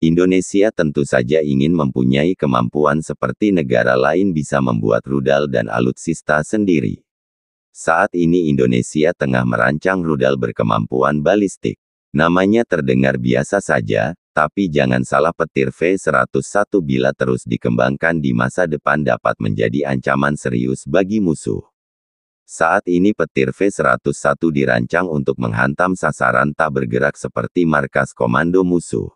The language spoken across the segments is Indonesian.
Indonesia tentu saja ingin mempunyai kemampuan seperti negara lain bisa membuat rudal dan alutsista sendiri. Saat ini Indonesia tengah merancang rudal berkemampuan balistik. Namanya terdengar biasa saja, tapi jangan salah petir V101 bila terus dikembangkan di masa depan dapat menjadi ancaman serius bagi musuh. Saat ini petir V101 dirancang untuk menghantam sasaran tak bergerak seperti markas komando musuh.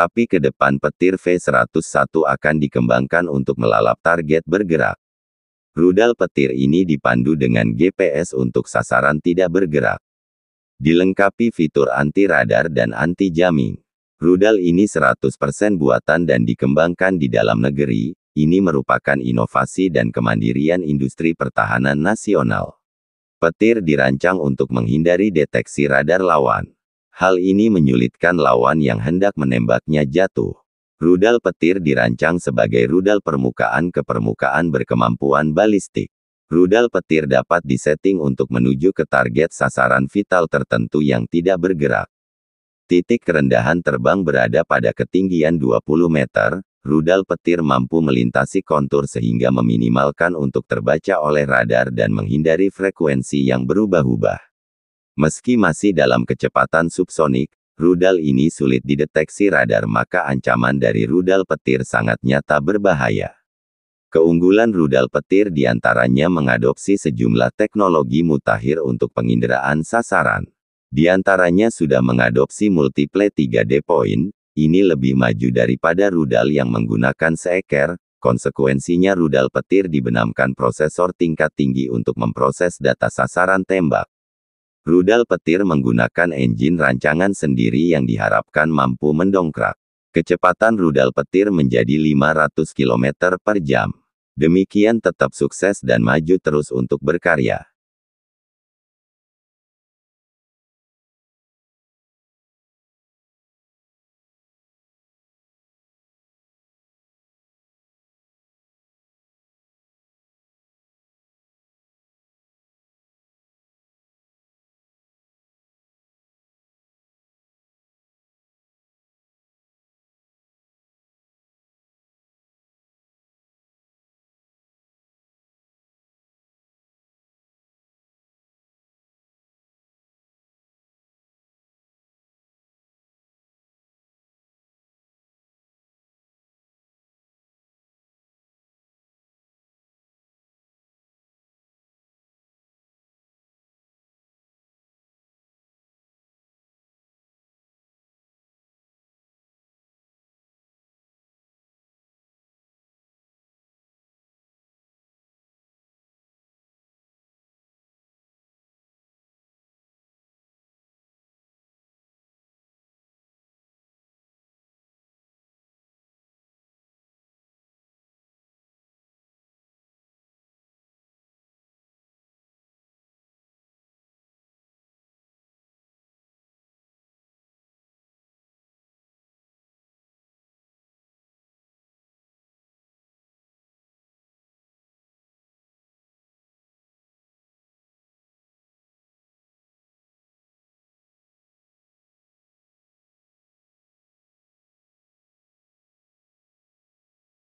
Tapi ke depan petir V101 akan dikembangkan untuk melalap target bergerak. Rudal petir ini dipandu dengan GPS untuk sasaran tidak bergerak. Dilengkapi fitur anti radar dan anti jamming. Rudal ini 100% buatan dan dikembangkan di dalam negeri, ini merupakan inovasi dan kemandirian industri pertahanan nasional. Petir dirancang untuk menghindari deteksi radar lawan. Hal ini menyulitkan lawan yang hendak menembaknya jatuh. Rudal petir dirancang sebagai rudal permukaan ke permukaan berkemampuan balistik. Rudal petir dapat disetting untuk menuju ke target sasaran vital tertentu yang tidak bergerak. Titik kerendahan terbang berada pada ketinggian 20 meter, rudal petir mampu melintasi kontur sehingga meminimalkan untuk terbaca oleh radar dan menghindari frekuensi yang berubah-ubah. Meski masih dalam kecepatan subsonik, rudal ini sulit dideteksi radar maka ancaman dari rudal petir sangat nyata berbahaya. Keunggulan rudal petir diantaranya mengadopsi sejumlah teknologi mutakhir untuk penginderaan sasaran. diantaranya sudah mengadopsi multiple 3D point, ini lebih maju daripada rudal yang menggunakan seeker, konsekuensinya rudal petir dibenamkan prosesor tingkat tinggi untuk memproses data sasaran tembak. Rudal petir menggunakan enjin rancangan sendiri yang diharapkan mampu mendongkrak kecepatan rudal petir menjadi 500 km per jam. Demikian tetap sukses dan maju terus untuk berkarya.